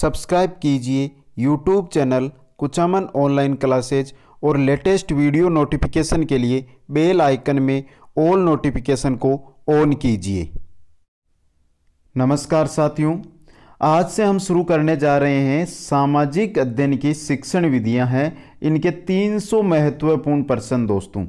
subscribe कीजिए YouTube channel Kuchaman online classes और latest video notification के लिए बेल आइकन में ऑल नोटिफिकेशन को ऑन कीजिए नमस्कार साथियों आज से हम शुरू करने जा रहे हैं सामाजिक अध्ययन की शिक्षण विधियां हैं इनके 300 महत्वपूर्ण प्रश्न दोस्तों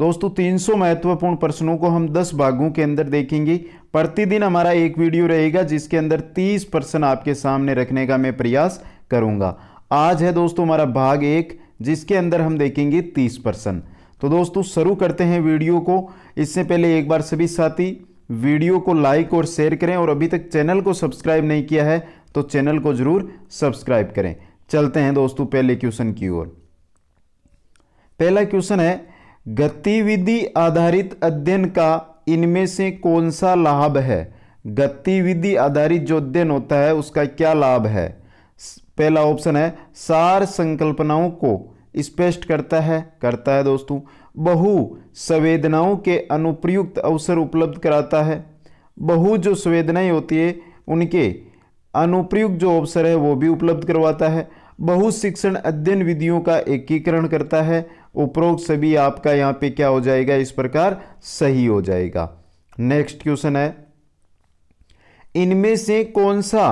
दोस्तों 300 महत्वपूर्ण प्रश्नों को हम 10 भागों के अंदर देखेंगे प्रतिदिन हमारा एक वीडियो रहेगा जिसके अंदर 30 परसेंट आपके सामने रखने का मैं प्रयास करूंगा आज है दोस्तों हमारा भाग एक जिसके अंदर हम देखेंगे 30 परसेंट तो दोस्तों शुरू करते हैं वीडियो को इससे पहले एक बार सभी साथी वीडियो को लाइक और शेयर करें और अभी तक चैनल को सब्सक्राइब नहीं किया है तो चैनल को ज़रूर सब्सक्राइब करें चलते हैं दोस्तों पहले क्वेश्चन की ओर पहला क्वेश्चन है गतिविधि आधारित अध्ययन का इनमें से कौन सा लाभ है गतिविधि आधारित जो अध्ययन होता है उसका क्या लाभ है पहला ऑप्शन है सार संकल्पनाओं को स्पष्ट करता है करता है दोस्तों बहु संवेदनाओं के अनुप्रयुक्त अवसर उपलब्ध कराता है बहु जो संवेदनाएं होती है उनके अनुप्रयुक्त जो अवसर है वो भी उपलब्ध करवाता है बहु शिक्षण अध्ययन विधियों का एकीकरण करता है उपरोक्त सभी आपका यहां पे क्या हो जाएगा इस प्रकार सही हो जाएगा नेक्स्ट क्वेश्चन है इनमें से कौन सा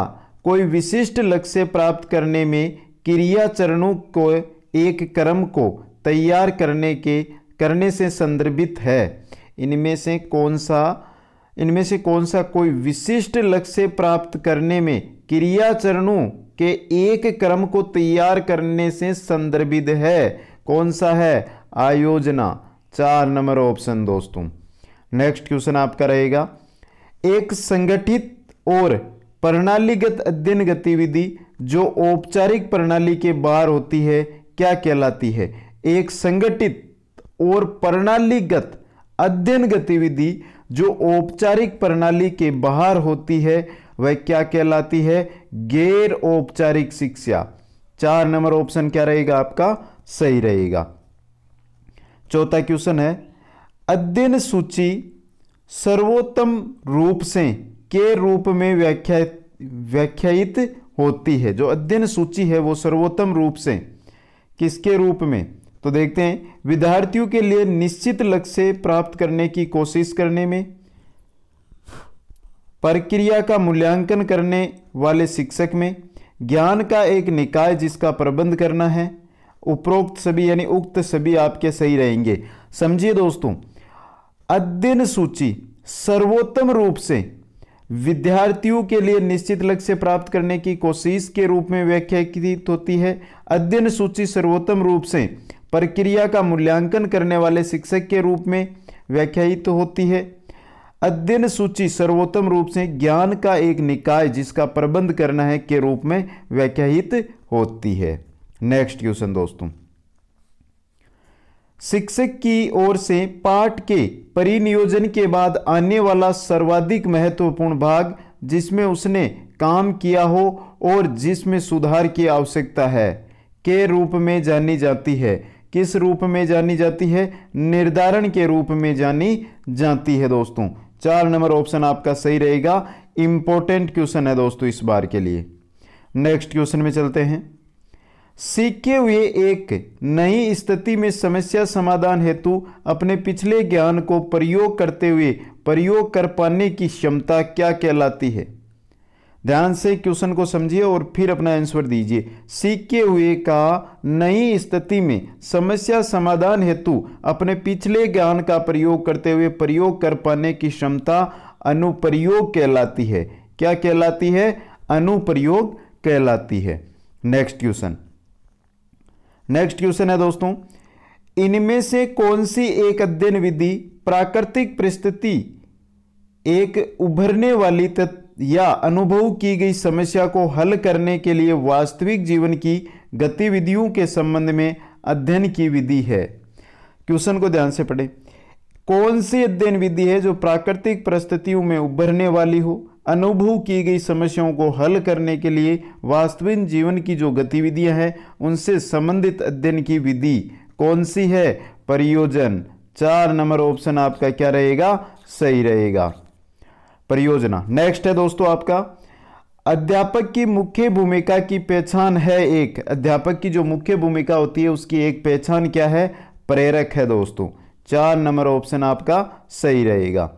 कोई विशिष्ट लक्ष्य प्राप्त करने में क्रिया चरणों को एक क्रम को तैयार करने के करने से संदर्भित है इनमें से कौन सा इनमें से कौन सा कोई विशिष्ट लक्ष्य प्राप्त करने में क्रिया चरणों के एक क्रम को तैयार करने से संदर्भित है कौन सा है आयोजना चार नंबर ऑप्शन दोस्तों नेक्स्ट क्वेश्चन आपका रहेगा एक संगठित और प्रणालीगत अध्ययन गतिविधि जो औपचारिक प्रणाली के बाहर होती है क्या कहलाती है एक संगठित और प्रणालीगत अध्ययन गतिविधि जो औपचारिक प्रणाली के बाहर होती है वह क्या कहलाती है गैर औपचारिक शिक्षा चार नंबर ऑप्शन क्या रहेगा आपका सही रहेगा चौथा क्वेश्चन है अध्ययन सूची सर्वोत्तम रूप से के रूप में व्याख्या व्याख्यायित होती है जो अध्ययन सूची है वो सर्वोत्तम रूप से किसके रूप में तो देखते हैं विद्यार्थियों के लिए निश्चित लक्ष्य प्राप्त करने की कोशिश करने में प्रक्रिया का मूल्यांकन करने वाले शिक्षक में ज्ञान का एक निकाय जिसका प्रबंध करना है उपरोक्त सभी यानी उक्त सभी आपके सही रहेंगे समझिए दोस्तों अध्ययन सूची सर्वोत्तम रूप से विद्यार्थियों के लिए निश्चित लक्ष्य प्राप्त करने की कोशिश के रूप में व्याख्यात होती है अध्ययन सूची सर्वोत्तम रूप से प्रक्रिया का मूल्यांकन करने वाले शिक्षक के रूप में व्याख्यात होती है अध्ययन सूची सर्वोत्तम रूप से ज्ञान का एक निकाय जिसका प्रबंध करना है के रूप में व्याख्यात होती है नेक्स्ट क्वेश्चन दोस्तों शिक्षक की ओर से पाठ के परिनियोजन के बाद आने वाला सर्वाधिक महत्वपूर्ण भाग जिसमें उसने काम किया हो और जिसमें सुधार की आवश्यकता है के रूप में जानी जाती है किस रूप में जानी जाती है निर्धारण के रूप में जानी जाती है दोस्तों चार नंबर ऑप्शन आपका सही रहेगा इंपॉर्टेंट क्वेश्चन है दोस्तों इस बार के लिए नेक्स्ट क्वेश्चन में चलते हैं सीखे हुए एक नई स्थिति में समस्या समाधान हेतु अपने पिछले ज्ञान को प्रयोग करते हुए प्रयोग कर पाने की क्षमता क्या कहलाती है ध्यान से क्वेश्चन को समझिए और फिर अपना आंसर दीजिए सीखे हुए का नई स्थिति में समस्या समाधान हेतु अपने पिछले ज्ञान का प्रयोग करते हुए प्रयोग कर पाने की क्षमता अनुप्रयोग कहलाती है क्या कहलाती है अनुप्रयोग कहलाती है नेक्स्ट क्वेश्चन नेक्स्ट क्वेश्चन है दोस्तों इनमें से कौन सी एक अध्ययन विधि प्राकृतिक परिस्थिति एक उभरने वाली या अनुभव की गई समस्या को हल करने के लिए वास्तविक जीवन की गतिविधियों के संबंध में अध्ययन की विधि है क्वेश्चन को ध्यान से पढ़ें कौन सी अध्ययन विधि है जो प्राकृतिक परिस्थितियों में उभरने वाली हो अनुभव की गई समस्याओं को हल करने के लिए वास्तविक जीवन की जो गतिविधियां हैं उनसे संबंधित अध्ययन की विधि कौन सी है परियोजन चार नंबर ऑप्शन आपका क्या रहेगा सही रहेगा परियोजना नेक्स्ट है दोस्तों आपका अध्यापक की मुख्य भूमिका की पहचान है एक अध्यापक की जो मुख्य भूमिका होती है उसकी एक पहचान क्या है प्रेरक है दोस्तों चार नंबर ऑप्शन आपका सही रहेगा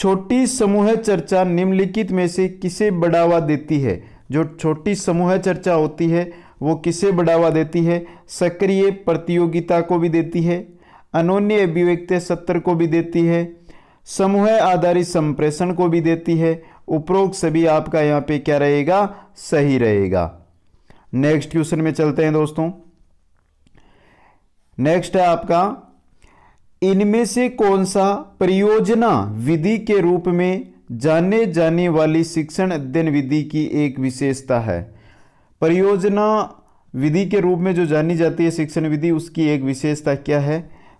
छोटी समूह चर्चा निम्नलिखित में से किसे बढ़ावा देती है जो छोटी समूह चर्चा होती है वो किसे बढ़ावा देती है सक्रिय प्रतियोगिता को भी देती है अनोन्य अभिव्यक्ति सत्र को भी देती है समूह आधारित संप्रेषण को भी देती है उपरोक्त सभी आपका यहाँ पे क्या रहेगा सही रहेगा नेक्स्ट क्वेश्चन में चलते हैं दोस्तों नेक्स्ट है आपका इनमें से कौन सा परियोजना विधि के रूप में जाने जाने वाली शिक्षण अध्ययन विधि की एक विशेषता है परियोजना विधि के रूप में जो जानी जाती है शिक्षण विधि उसकी एक विशेषता क्या है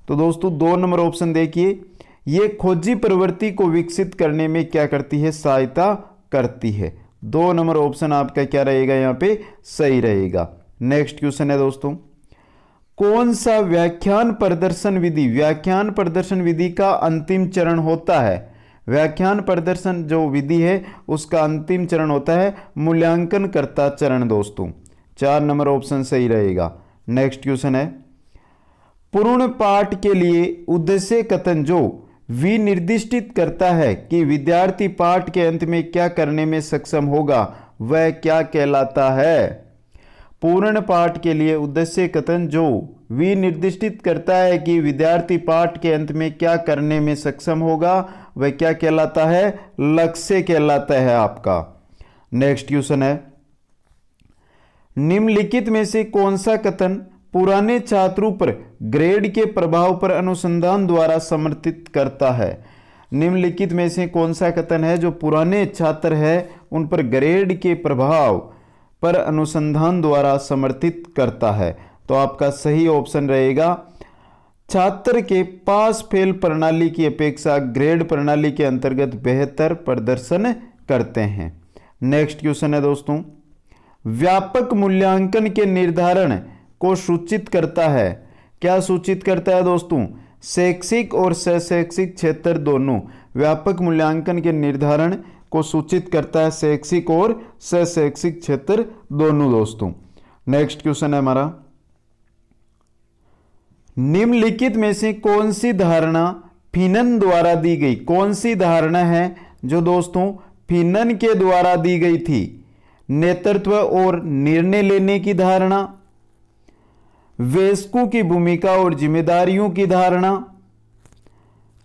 तो दोस्तों दो नंबर ऑप्शन देखिए ये खोजी प्रवृत्ति को विकसित करने में क्या करती है सहायता करती है दो नंबर ऑप्शन आपका क्या रहेगा यहाँ पे सही रहेगा नेक्स्ट क्वेश्चन है दोस्तों कौन सा व्याख्यान प्रदर्शन विधि व्याख्यान प्रदर्शन विधि का अंतिम चरण होता है व्याख्यान प्रदर्शन जो विधि है उसका अंतिम चरण होता है मूल्यांकन करता चरण दोस्तों चार नंबर ऑप्शन सही रहेगा नेक्स्ट क्वेश्चन है पूर्ण पाठ के लिए उद्देश्य कथन जो विनिर्दिष्टित करता है कि विद्यार्थी पाठ के अंत में क्या करने में सक्षम होगा वह क्या कहलाता है पूर्ण पाठ के लिए उद्देश्य कथन जो विनिर्दिष्टित करता है कि विद्यार्थी पाठ के अंत में क्या करने में सक्षम होगा वह क्या कहलाता है लक्ष्य कहलाता है आपका नेक्स्ट क्वेश्चन है निम्नलिखित में से कौन सा कथन पुराने छात्रों पर ग्रेड के प्रभाव पर अनुसंधान द्वारा समर्थित करता है निम्नलिखित में से कौन सा कथन है जो पुराने छात्र है उन पर ग्रेड के प्रभाव पर अनुसंधान द्वारा समर्थित करता है तो आपका सही ऑप्शन रहेगा छात्र के पास फेल प्रणाली की अपेक्षा ग्रेड प्रणाली के अंतर्गत बेहतर प्रदर्शन करते हैं नेक्स्ट क्वेश्चन है दोस्तों व्यापक मूल्यांकन के निर्धारण को सूचित करता है क्या सूचित करता है दोस्तों शैक्षिक और सशैक्षिक क्षेत्र दोनों व्यापक मूल्यांकन के निर्धारण को सूचित करता है शैक्षिक और सशैक्षिक क्षेत्र दोनों दोस्तों नेक्स्ट क्वेश्चन है हमारा निम्नलिखित में से कौन सी धारणा फिनन द्वारा दी गई कौन सी धारणा है जो दोस्तों फिनन के द्वारा दी गई थी नेतृत्व और निर्णय लेने की धारणा वेस्कू की भूमिका और जिम्मेदारियों की धारणा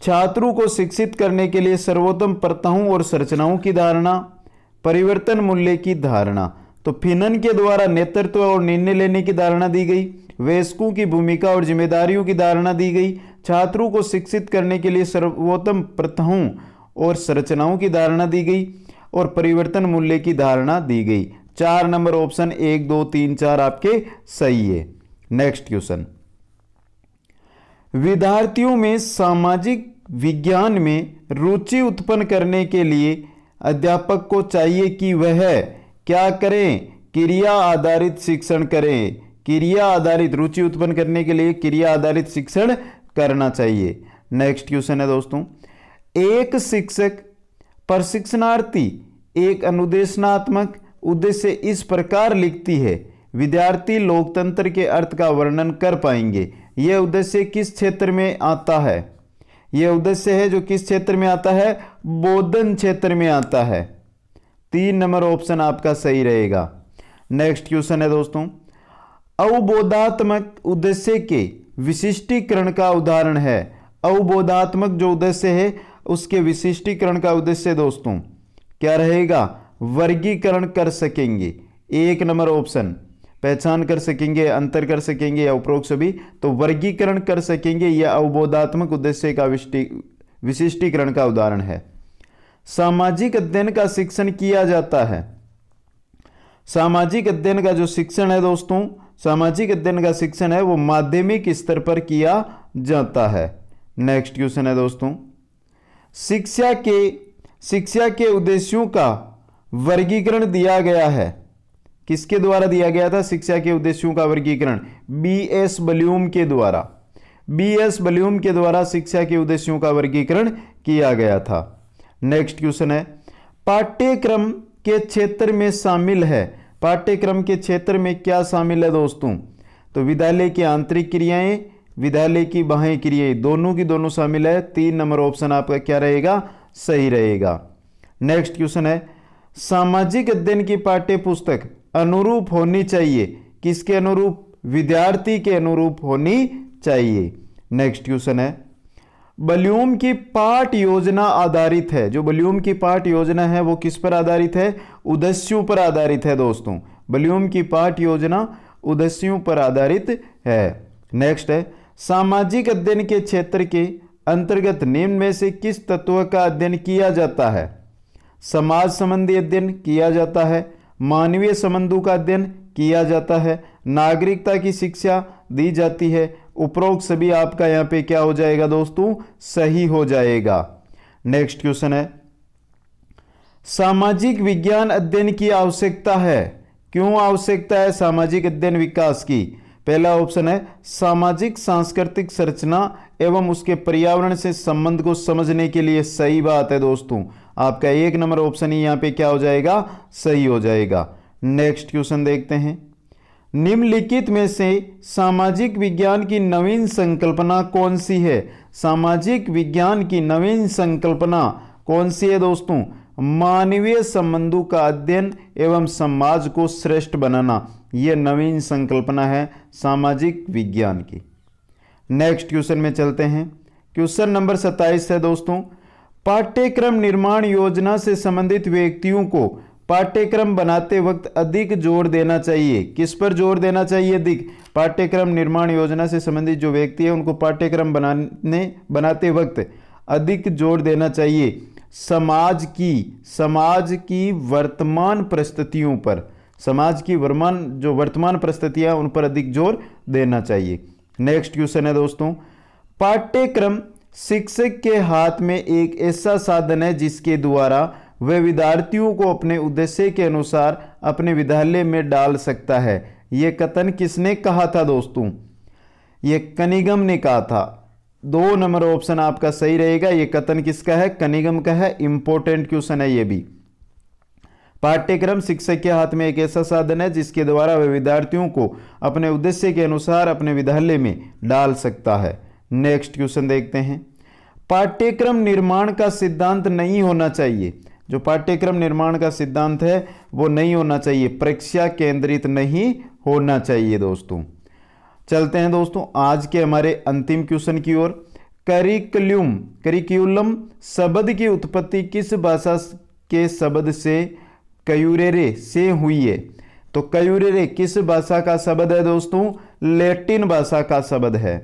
छात्रों को शिक्षित करने के लिए सर्वोत्तम प्रथाओं और संरचनाओं की धारणा परिवर्तन मूल्य की धारणा तो फिनन के द्वारा नेतृत्व और निर्णय लेने की धारणा दी गई वयस्कों की भूमिका और जिम्मेदारियों की धारणा दी गई छात्रों को शिक्षित करने के लिए सर्वोत्तम प्रथाओं और संरचनाओं की धारणा दी गई और परिवर्तन मूल्य की धारणा दी गई चार नंबर ऑप्शन एक दो तीन चार आपके सही है नेक्स्ट क्वेश्चन विद्यार्थियों में सामाजिक विज्ञान में रुचि उत्पन्न करने के लिए अध्यापक को चाहिए कि वह क्या करें क्रिया आधारित शिक्षण करें क्रिया आधारित रुचि उत्पन्न करने के लिए क्रिया आधारित शिक्षण करना चाहिए नेक्स्ट क्वेश्चन है दोस्तों एक शिक्षक प्रशिक्षणार्थी एक अनुदेशनात्मक उद्देश्य इस प्रकार लिखती है विद्यार्थी लोकतंत्र के अर्थ का वर्णन कर पाएंगे यह उद्देश्य किस क्षेत्र में आता है यह उद्देश्य है जो किस क्षेत्र में आता है बोधन क्षेत्र में आता है तीन नंबर ऑप्शन आपका सही रहेगा नेक्स्ट क्वेश्चन है दोस्तों अवबोधात्मक उद्देश्य के विशिष्टीकरण का उदाहरण है अवबोधात्मक जो उद्देश्य है उसके विशिष्टीकरण का उद्देश्य दोस्तों क्या रहेगा वर्गीकरण कर सकेंगे एक नंबर ऑप्शन पहचान कर सकेंगे अंतर कर सकेंगे या उपरोक्त सभी तो वर्गीकरण कर सकेंगे यह अवबोधात्मक उद्देश्य का विशिष्टीकरण का उदाहरण है सामाजिक अध्ययन का शिक्षण किया जाता है सामाजिक अध्ययन का जो शिक्षण है दोस्तों सामाजिक अध्ययन का शिक्षण है वो माध्यमिक स्तर पर किया जाता है नेक्स्ट क्वेश्चन है दोस्तों शिक्षा के शिक्षा के उद्देश्यों का वर्गीकरण दिया गया है किसके द्वारा दिया गया था शिक्षा के उद्देश्यों का वर्गीकरण बी एस बल्यूम के द्वारा बी एस बल्यूम के द्वारा शिक्षा के उद्देश्यों का वर्गीकरण किया गया था नेक्स्ट क्वेश्चन है पाठ्यक्रम के क्षेत्र में शामिल है पाठ्यक्रम के क्षेत्र में क्या शामिल है दोस्तों तो विद्यालय की आंतरिक क्रियाएं विद्यालय की बाह्य क्रियाएं दोनों की दोनों शामिल है तीन नंबर ऑप्शन आपका क्या रहेगा सही रहेगा नेक्स्ट क्वेश्चन है सामाजिक अध्ययन की पाठ्य पुस्तक अनुरूप होनी चाहिए किसके अनुरूप विद्यार्थी के अनुरूप होनी चाहिए नेक्स्ट क्वेश्चन है बल्यूम की पाठ योजना आधारित है जो बल्यूम की पाठ योजना है वो किस पर आधारित है उदस्यों पर आधारित है दोस्तों बल्यूम की पाठ योजना उदस्यों पर आधारित है नेक्स्ट है सामाजिक अध्ययन के क्षेत्र के अंतर्गत निम्न में से किस तत्व का अध्ययन किया जाता है समाज संबंधी अध्ययन किया जाता है मानवीय संबंधों का अध्ययन किया जाता है नागरिकता की शिक्षा दी जाती है उपरोक्त सभी आपका यहां पे क्या हो जाएगा दोस्तों सही हो जाएगा नेक्स्ट क्वेश्चन है सामाजिक विज्ञान अध्ययन की आवश्यकता है क्यों आवश्यकता है सामाजिक अध्ययन विकास की पहला ऑप्शन है सामाजिक सांस्कृतिक संरचना एवं उसके पर्यावरण से संबंध को समझने के लिए सही बात है दोस्तों आपका एक नंबर ऑप्शन ही यहां पे क्या हो जाएगा सही हो जाएगा नेक्स्ट क्वेश्चन देखते हैं निम्नलिखित में से सामाजिक विज्ञान की नवीन संकल्पना कौन सी है सामाजिक विज्ञान की नवीन संकल्पना कौन सी है दोस्तों मानवीय संबंधों का अध्ययन एवं समाज को श्रेष्ठ बनाना ये नवीन संकल्पना है सामाजिक विज्ञान की नेक्स्ट क्वेश्चन में चलते हैं क्वेश्चन नंबर सत्ताईस है दोस्तों पाठ्यक्रम निर्माण योजना से संबंधित व्यक्तियों को पाठ्यक्रम बनाते वक्त अधिक जोर देना चाहिए किस पर जोर देना चाहिए अधिक पाठ्यक्रम निर्माण योजना से संबंधित जो व्यक्ति है उनको पाठ्यक्रम बनाने बनाते वक्त अधिक जोर देना चाहिए समाज की समाज की वर्तमान परिस्थितियों पर समाज की वर्तमान जो वर्तमान परिस्थितियां उन पर अधिक जोर देना चाहिए नेक्स्ट क्वेश्चन है दोस्तों पाठ्यक्रम शिक्षक के हाथ में एक ऐसा साधन है जिसके द्वारा वह विद्यार्थियों को अपने उद्देश्य के अनुसार अपने विद्यालय में डाल सकता है ये कथन किसने कहा था दोस्तों यह कनिगम ने कहा था दो नंबर ऑप्शन आपका सही रहेगा ये कथन किसका है कनिगम का है इंपॉर्टेंट क्वेश्चन है ये भी पाठ्यक्रम शिक्षक के हाथ में एक ऐसा साधन है जिसके द्वारा वह विद्यार्थियों को अपने उद्देश्य के अनुसार अपने विद्यालय में डाल सकता है नेक्स्ट क्वेश्चन देखते हैं पाठ्यक्रम निर्माण का सिद्धांत नहीं होना चाहिए जो पाठ्यक्रम निर्माण का सिद्धांत है वो नहीं होना चाहिए परीक्षा केंद्रित नहीं होना चाहिए दोस्तों चलते हैं दोस्तों आज के हमारे अंतिम क्वेश्चन की ओर करिकुलम करिकुलम शब्द की उत्पत्ति किस भाषा के शब्द से कयूरेरे से हुई है तो कयूरेरे किस भाषा का शब्द है दोस्तों लैटिन भाषा का शब्द है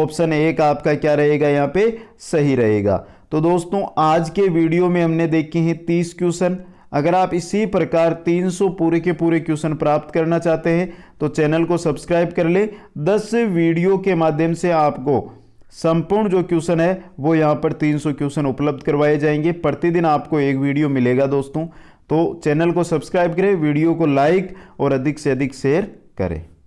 ऑप्शन एक आपका क्या रहेगा यहाँ पे सही रहेगा तो दोस्तों आज के वीडियो में हमने देखे हैं तीस क्वेश्चन अगर आप इसी प्रकार 300 पूरे के पूरे क्वेश्चन प्राप्त करना चाहते हैं तो चैनल को सब्सक्राइब कर ले 10 वीडियो के माध्यम से आपको संपूर्ण जो क्वेश्चन है वो यहाँ पर 300 क्वेश्चन उपलब्ध करवाए जाएंगे प्रतिदिन आपको एक वीडियो मिलेगा दोस्तों तो चैनल को सब्सक्राइब करें वीडियो को लाइक और अधिक से अधिक शेयर करें